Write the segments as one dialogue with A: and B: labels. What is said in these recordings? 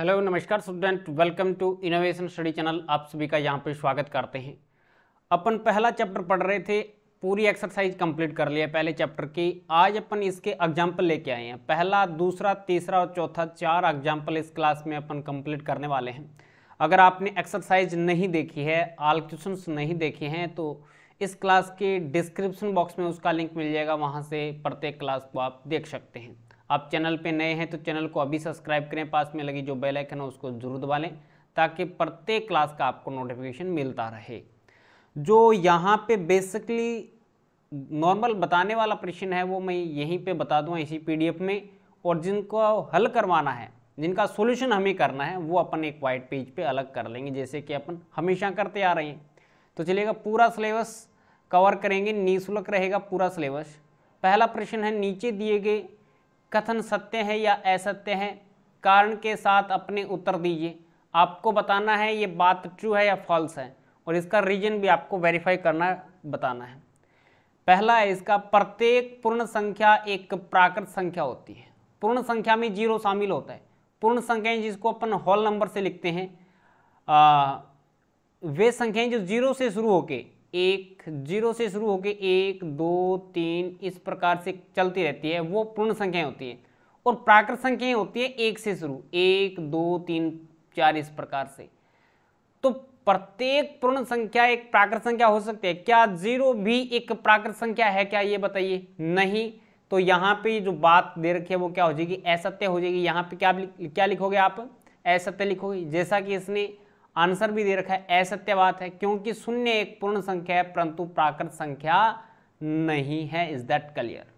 A: hello नमस्कार student welcome to innovation study channel आप सभी का यहाँ पर स्वागत करते हैं अपन पहला चैप्टर पढ़ रहे थे पूरी एक्सरसाइज कंप्लीट कर लिया पहले चैप्टर की आज अपन इसके एग्जाम्पल लेके आए हैं पहला दूसरा तीसरा और चौथा चार एग्जाम्पल इस क्लास में अपन कंप्लीट करने वाले हैं अगर आपने एक्सरसाइज नहीं देखी है आल क्वेश्चन नहीं देखे हैं तो इस क्लास के डिस्क्रिप्शन बॉक्स में उसका लिंक मिल जाएगा वहाँ से प्रत्येक क्लास को आप देख सकते हैं आप चैनल पे नए हैं तो चैनल को अभी सब्सक्राइब करें पास में लगी जो बेल आइकन है उसको जरूर दबा लें ताकि प्रत्येक क्लास का आपको नोटिफिकेशन मिलता रहे जो यहाँ पे बेसिकली नॉर्मल बताने वाला प्रश्न है वो मैं यहीं पे बता दूँ इसी पीडीएफ में और जिनको हल करवाना है जिनका सोल्यूशन हमें करना है वो अपन एक वाइट पेज पे अलग कर लेंगे जैसे कि अपन हमेशा करते आ रहे हैं तो चलिएगा पूरा सिलेबस कवर करेंगे निःशुल्क रहेगा पूरा सिलेबस पहला प्रश्न है नीचे दिए गए कथन सत्य है या असत्य है कारण के साथ अपने उत्तर दीजिए आपको बताना है ये बात ट्रू है या फॉल्स है और इसका रीजन भी आपको वेरीफाई करना बताना है पहला है इसका प्रत्येक पूर्ण संख्या एक प्राकृत संख्या होती है पूर्ण संख्या में जीरो शामिल होता है पूर्ण संख्याएं जिसको अपन हॉल नंबर से लिखते हैं वे संख्याएं जो जीरो से शुरू होके एक जीरो से शुरू होके एक दो तीन इस प्रकार से चलती रहती है वो पूर्ण संख्याएं होती है और प्राकृत संख्याएं होती है एक से शुरू एक दो तीन चार इस प्रकार से तो प्रत्येक पूर्ण संख्या एक प्राकृत संख्या हो सकती है क्या जीरो भी एक प्राकृत संख्या है क्या ये बताइए नहीं तो यहाँ पे जो बात दे रखी है वो क्या हो जाएगी असत्य हो जाएगी यहाँ पे क्या क्या लिखोगे आप असत्य लिखोगे जैसा कि इसने आंसर भी दे रखा है बात है क्योंकि शून्य एक पूर्ण संख्या है परंतु प्राकृत संख्या नहीं है इज दैट क्लियर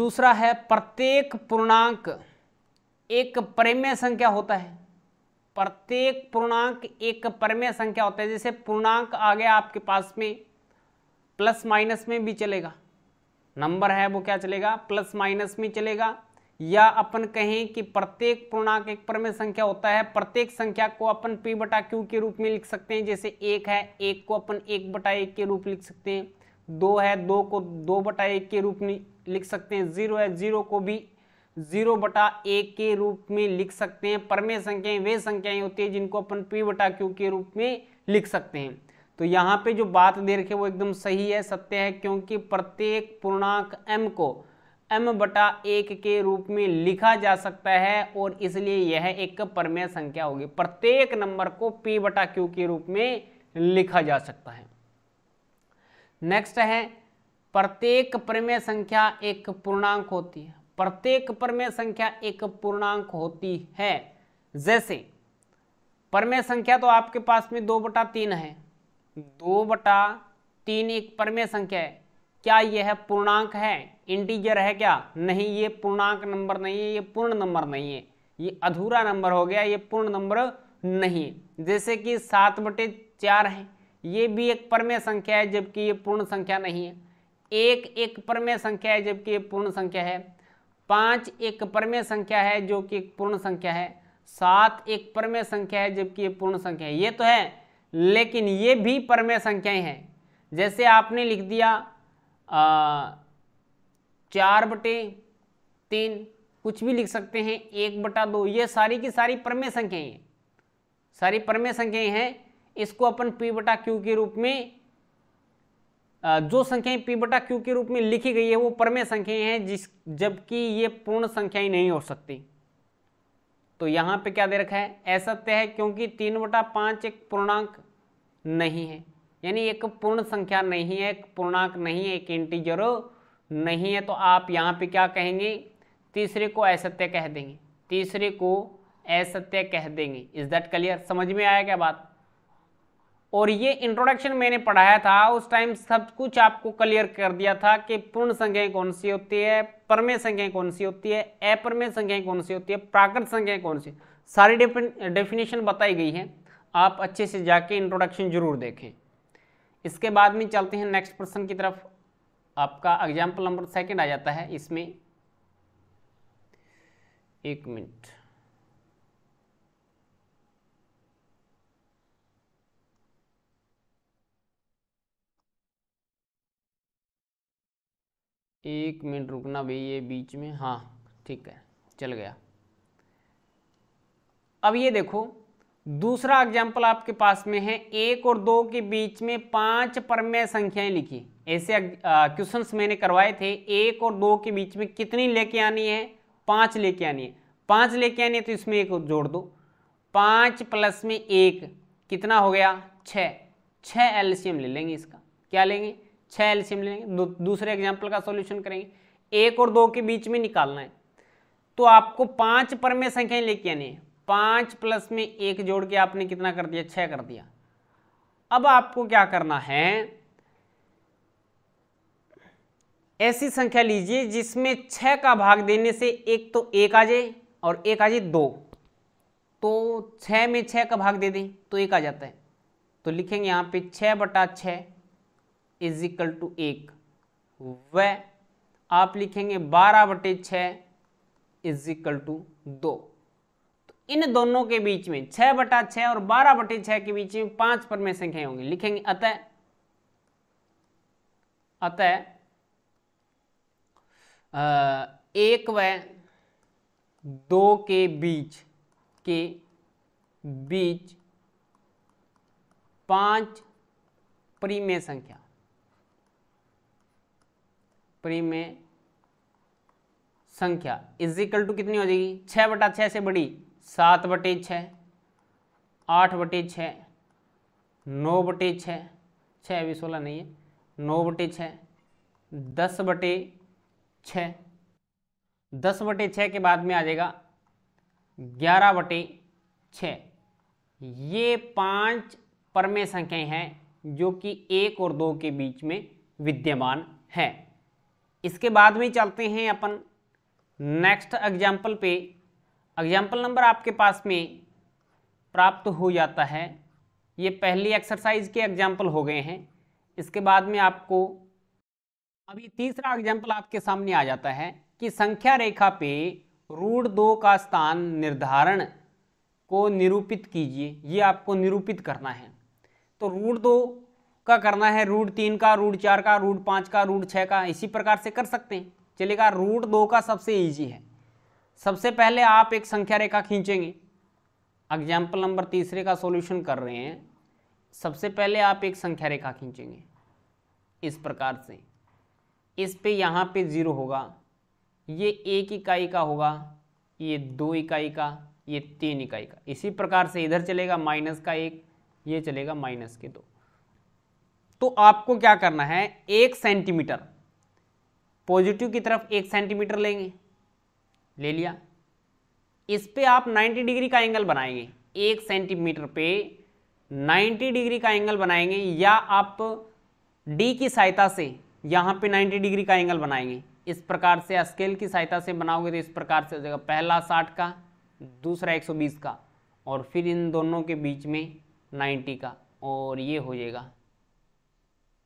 A: दूसरा है प्रत्येक पूर्णांक एक परिमेय संख्या होता है प्रत्येक पूर्णांक एक परिमेय संख्या होता है जैसे पूर्णांक आ गया आपके पास में प्लस माइनस में भी चलेगा नंबर है वो क्या चलेगा प्लस माइनस में चलेगा या अपन कहें कि प्रत्येक पूर्णांक एक पर संख्या होता है प्रत्येक संख्या को अपन पी बटा क्यू के रूप में लिख सकते हैं जैसे एक है एक को अपन एक बटा एक के रूप लिख सकते हैं दो है दो को दो बटा एक के रूप में लिख सकते हैं जीरो है जीरो को भी जीरो बटा एक के रूप में लिख सकते हैं परमेय संख्याएं वे संख्याएं होती है जिनको अपन पी बटा क्यू के रूप में लिख सकते हैं तो यहाँ पे जो बात दे रखी है वो एकदम सही है सत्य है क्योंकि प्रत्येक पूर्णांक एम को एम बटा एक के रूप में लिखा जा सकता है और इसलिए यह एक परमेय संख्या होगी प्रत्येक नंबर को पी बटा क्यू के रूप में लिखा जा सकता है नेक्स्ट है प्रत्येक परमेय संख्या एक पूर्णांक होती है प्रत्येक परमेय संख्या एक पूर्णांक होती है जैसे परमेय संख्या तो आपके पास में दो बटा तीन है दो बटा तीन एक परमेय संख्या है क्या यह पूर्णांक है इंटीजर है क्या नहीं ये पूर्णांक नंबर नहीं है ये पूर्ण नंबर नहीं है ये अधूरा नंबर हो गया ये पूर्ण नंबर नहीं है जैसे कि सात बटे चार है ये भी एक परमेय संख्या है जबकि ये पूर्ण संख्या नहीं है एक एक परमेय संख्या है जबकि ये पूर्ण संख्या है पाँच एक परमेय संख्या है जो कि एक पूर्ण संख्या है सात एक परमेय संख्या है जबकि ये पूर्ण संख्या है ये तो है लेकिन ये भी परमेय संख्याएं हैं जैसे आपने लिख दिया आ, चार बटे तीन कुछ भी लिख सकते हैं एक बटा दो ये सारी की सारी परमेय संख्याएं हैं सारी परमेय संख्याएं हैं इसको अपन पी बटा क्यू के रूप में जो संख्याएं पी बटा क्यू के रूप में लिखी गई है वो परमेय संख्याएं हैं जिस जबकि ये पूर्ण संख्याएं नहीं हो सकती तो यहाँ पे क्या दे रखा है ऐसा तय है क्योंकि तीन बटा पाँच एक पूर्णांक नहीं है यानी एक पूर्ण संख्या नहीं है एक पूर्णांक नहीं है एक इंटीजर नहीं है तो आप यहाँ पे क्या कहेंगे तीसरे को असत्य कह देंगे तीसरे को असत्य कह देंगे इज दैट क्लियर समझ में आया क्या बात और ये इंट्रोडक्शन मैंने पढ़ाया था उस टाइम सब कुछ आपको क्लियर कर दिया था कि पूर्ण संख्याएं कौन सी होती है परमे संख्याएं कौन सी होती है अपरमे संख्याएं कौन सी होती है प्राकृत संख्याएं कौन सी सारी डेफिनेशन बताई गई है आप अच्छे से जाके इंट्रोडक्शन जरूर देखें इसके बाद में चलते हैं नेक्स्ट पर्सन की तरफ आपका एग्जाम्पल नंबर सेकंड आ जाता है इसमें एक मिनट एक मिनट रुकना भाई ये बीच में हाँ ठीक है चल गया अब ये देखो दूसरा एग्जाम्पल आपके पास में है एक और दो के बीच में पांच परमेय संख्याएं लिखी ऐसे क्वेश्चन मैंने करवाए थे एक और दो के बीच में कितनी लेके आनी है पाँच लेके आनी है पाँच लेके आनी है तो इसमें एक जोड़ दो पाँच प्लस में एक कितना हो गया छ छ एल्शियम ले लेंगे इसका क्या लेंगे छ एल्शियम ले लेंगे दूसरे एग्जाम्पल का सोल्यूशन करेंगे एक और दो के बीच में निकालना है तो आपको पाँच में संख्या लेके आनी है पाँच प्लस में एक जोड़ के आपने कितना कर दिया छः कर दिया अब आपको क्या करना है ऐसी संख्या लीजिए जिसमें छः का भाग देने से एक तो एक आ जाए और एक आ जाए दो तो छः में छः का भाग दे दें तो एक आ जाता है तो लिखेंगे यहाँ पे छः बटा छः इज इक्वल टू एक व आप लिखेंगे बारह बटे छः इज इक्वल टू दो तो इन दोनों के बीच में छः बटा छः और बारह बटे छः के बीच में पांच में संख्याएं होंगी लिखेंगे अतः अतः एक व दो के बीच के बीच पांच प्रीमे संख्या प्रीमे संख्या इजिकल टू कितनी हो जाएगी छह बटा छः से बड़ी सात बटे छ आठ बटे छ नौ बटे छ छह अभी सोलह नहीं है नौ बटे छ दस बटे छः दस बटे छः के बाद में आ जाएगा ग्यारह बटे छः ये पांच परमे संख्याएं हैं जो कि एक और दो के बीच में विद्यमान है इसके बाद में चलते हैं अपन नेक्स्ट एग्जाम्पल पे एग्जाम्पल नंबर आपके पास में प्राप्त हो जाता है ये पहली एक्सरसाइज के एग्जाम्पल हो गए हैं इसके बाद में आपको अभी तीसरा एग्जाम्पल आपके सामने आ जाता है कि संख्या रेखा पे रूट दो का स्थान निर्धारण को निरूपित कीजिए ये आपको निरूपित करना है तो रूट दो का करना है रूट तीन का रूट चार का रूट पाँच का रूट छः का इसी प्रकार से कर सकते हैं चलेगा रूट दो का सबसे ईजी है सबसे पहले आप एक संख्या रेखा खींचेंगे एग्जाम्पल नंबर तीसरे का सॉल्यूशन कर रहे हैं सबसे पहले आप एक संख्या रेखा खींचेंगे इस प्रकार से इस पे यहाँ पे ज़ीरो होगा ये एक इकाई का होगा ये दो इकाई का ये तीन इकाई का इसी प्रकार से इधर चलेगा माइनस का एक ये चलेगा माइनस के दो तो आपको क्या करना है एक सेंटीमीटर पॉजिटिव की तरफ एक सेंटीमीटर लेंगे ले लिया इस पे आप 90 डिग्री का एंगल बनाएंगे एक सेंटीमीटर पे 90 डिग्री का एंगल बनाएंगे या आप डी की सहायता से यहाँ पे 90 डिग्री का एंगल बनाएंगे इस प्रकार से स्केल की सहायता से बनाओगे तो इस प्रकार से हो जाएगा पहला 60 का दूसरा 120 का और फिर इन दोनों के बीच में 90 का और ये हो जाएगा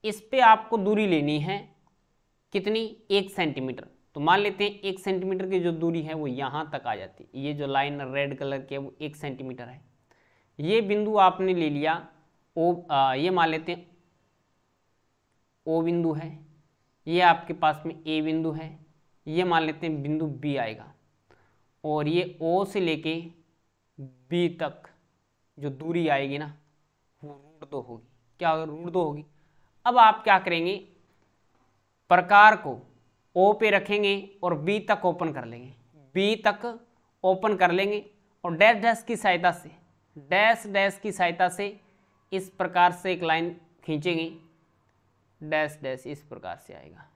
A: इस पे आपको दूरी लेनी है कितनी एक सेंटीमीटर तो मान लेते हैं एक सेंटीमीटर की जो दूरी है वो यहाँ तक आ जाती है ये जो लाइन रेड कलर की है वो एक सेंटीमीटर है ये बिंदु आपने ले लिया ओ आ, ये मान लेते हैं ओ बिंदु है ये आपके पास में ए बिंदु है ये मान लेते हैं बिंदु बी आएगा और ये ओ से लेके बी तक जो दूरी आएगी ना वो रूट दो होगी क्या होगा रूट दो होगी अब आप क्या करेंगे प्रकार को ओ पे रखेंगे और बी तक ओपन कर लेंगे बी तक ओपन कर लेंगे और डैश डैश की सहायता से डैश डैश की सहायता से इस प्रकार से एक लाइन खींचेंगे डैश डैश इस प्रकार से आएगा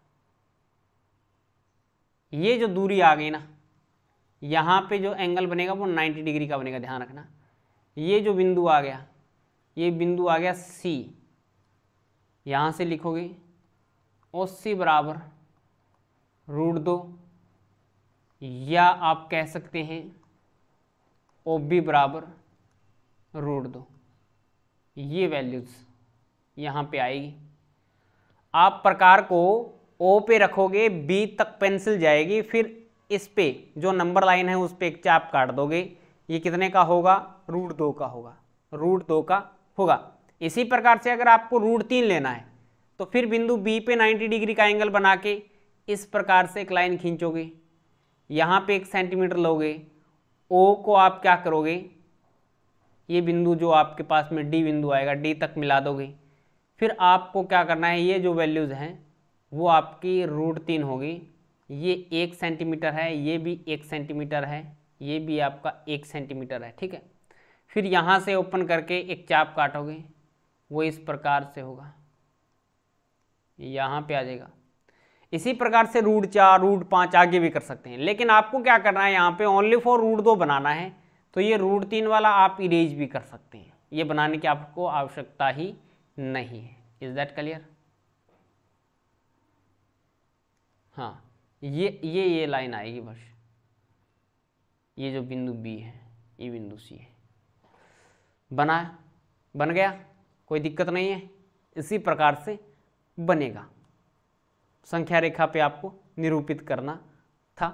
A: ये जो दूरी आ गई ना यहाँ पे जो एंगल बनेगा वो 90 डिग्री का बनेगा ध्यान रखना ये जो बिंदु आ गया ये बिंदु आ गया सी यहाँ से लिखोगे और सी बराबर रूट दो या आप कह सकते हैं ओ बी बराबर रूट दो ये वैल्यूज़ यहाँ पे आएगी आप प्रकार को ओ पे रखोगे बी तक पेंसिल जाएगी फिर इस पे जो नंबर लाइन है उस पर एक चाप काट दोगे ये कितने का होगा रूट दो का होगा रूट दो का होगा इसी प्रकार से अगर आपको रूट तीन लेना है तो फिर बिंदु बी पे 90 डिग्री का एंगल बना के इस प्रकार से एक लाइन खींचोगे यहाँ पे एक सेंटीमीटर लोगे ओ को आप क्या करोगे ये बिंदु जो आपके पास में डी बिंदु आएगा डी तक मिला दोगे फिर आपको क्या करना है ये जो वैल्यूज़ हैं वो आपकी रूट तीन होगी ये एक सेंटीमीटर है ये भी एक सेंटीमीटर है ये भी आपका एक सेंटीमीटर है ठीक है फिर यहाँ से ओपन करके एक चाप काटोगे वो इस प्रकार से होगा यहाँ पे आ जाएगा इसी प्रकार से रूट चार रूट पाँच आगे भी कर सकते हैं लेकिन आपको क्या करना है यहाँ पे ओनली फॉर रूट दो बनाना है तो ये रूट तीन वाला आप इरेज भी कर सकते हैं ये बनाने की आपको आवश्यकता ही नहीं है इज दैट क्लियर हाँ ये ये ये लाइन आएगी बस ये जो बिंदु बी है ये बिंदु सी है बना बन गया कोई दिक्कत नहीं है इसी प्रकार से बनेगा संख्या रेखा पे आपको निरूपित करना था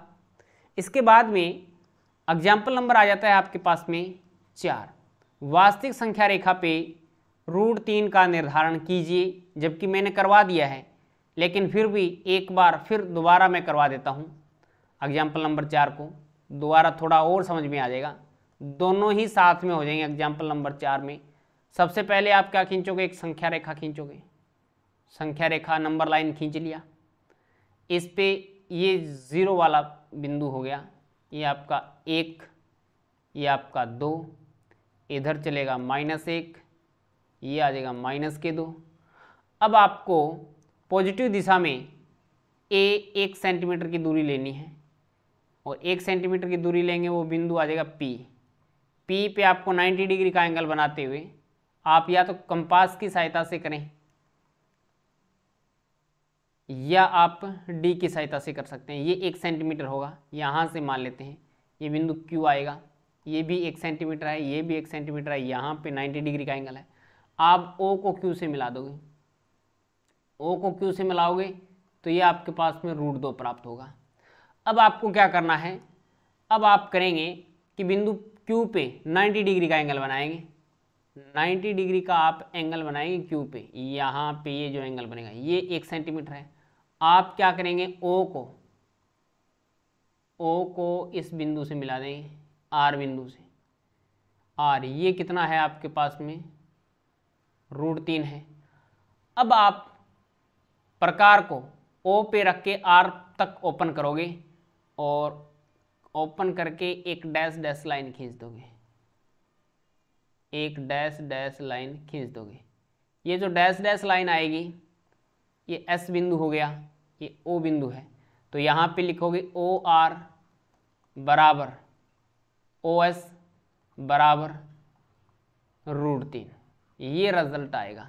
A: इसके बाद में एग्जाम्पल नंबर आ जाता है आपके पास में चार वास्तविक संख्या रेखा पे रूट तीन का निर्धारण कीजिए जबकि मैंने करवा दिया है लेकिन फिर भी एक बार फिर दोबारा मैं करवा देता हूँ एग्जाम्पल नंबर चार को दोबारा थोड़ा और समझ में आ जाएगा दोनों ही साथ में हो जाएंगे एग्जाम्पल नंबर चार में सबसे पहले आप क्या खींचोगे एक संख्या रेखा खींचोगे संख्या रेखा नंबर लाइन खींच लिया इस पर ये ज़ीरो वाला बिंदु हो गया ये आपका एक ये आपका दो इधर चलेगा माइनस एक ये आ जाएगा माइनस के दो अब आपको पॉजिटिव दिशा में ए एक सेंटीमीटर की दूरी लेनी है और एक सेंटीमीटर की दूरी लेंगे वो बिंदु आ जाएगा पी पी पे आपको 90 डिग्री का एंगल बनाते हुए आप या तो कंपास की सहायता से करें या आप डी की सहायता से कर सकते हैं ये एक सेंटीमीटर होगा यहाँ से मान लेते हैं ये बिंदु क्यू आएगा ये भी एक सेंटीमीटर है ये भी एक सेंटीमीटर है यहाँ पे 90 डिग्री का एंगल है आप ओ को क्यू से मिला दोगे ओ को क्यू से मिलाओगे तो ये आपके पास में रूट दो प्राप्त होगा अब आपको क्या करना है अब आप करेंगे कि बिंदु क्यू पे 90 डिग्री का एंगल बनाएंगे 90 डिग्री का आप एंगल बनाएंगे क्यू पे यहाँ पे ये जो एंगल बनेगा ये एक सेंटीमीटर है आप क्या करेंगे ओ को ओ को इस बिंदु से मिला देंगे आर बिंदु से आर ये कितना है आपके पास में रूट तीन है अब आप प्रकार को ओ पे रख के आर तक ओपन करोगे और ओपन करके एक डैश डैश लाइन खींच दोगे एक डैश डैश लाइन खींच दोगे ये जो डैश डैश लाइन आएगी ये एस बिंदु हो गया ये ओ बिंदु है तो यहाँ पे लिखोगे ओ आर बराबर ओ एस बराबर रूट तीन ये रिजल्ट आएगा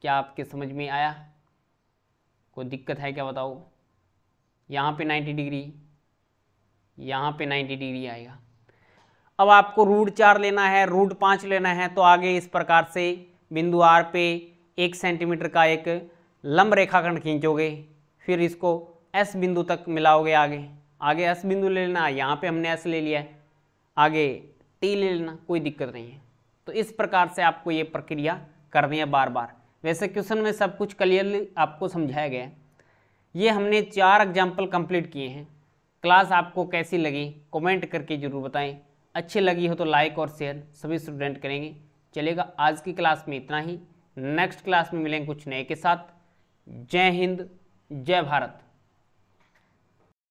A: क्या आपके समझ में आया कोई दिक्कत है क्या बताओ यहाँ पे 90 डिग्री यहाँ पे 90 डिग्री आएगा अब आपको रूट चार लेना है रूट पाँच लेना है तो आगे इस प्रकार से बिंदु आर पे एक सेंटीमीटर का एक लंब रेखाखंड खींचोगे फिर इसको एस बिंदु तक मिलाओगे आगे आगे एस बिंदु ले लेना यहाँ पे हमने एस ले लिया है आगे टी ले लेना कोई दिक्कत नहीं है तो इस प्रकार से आपको ये प्रक्रिया करनी है बार बार वैसे क्वेश्चन में सब कुछ क्लियरली आपको समझाया गया है ये हमने चार एग्जाम्पल कंप्लीट किए हैं क्लास आपको कैसी लगी कमेंट करके ज़रूर बताएं अच्छी लगी हो तो लाइक और शेयर सभी स्टूडेंट करेंगे चलेगा आज की क्लास में इतना ही नेक्स्ट क्लास में मिलेंगे कुछ नए के साथ जय हिंद जय भारत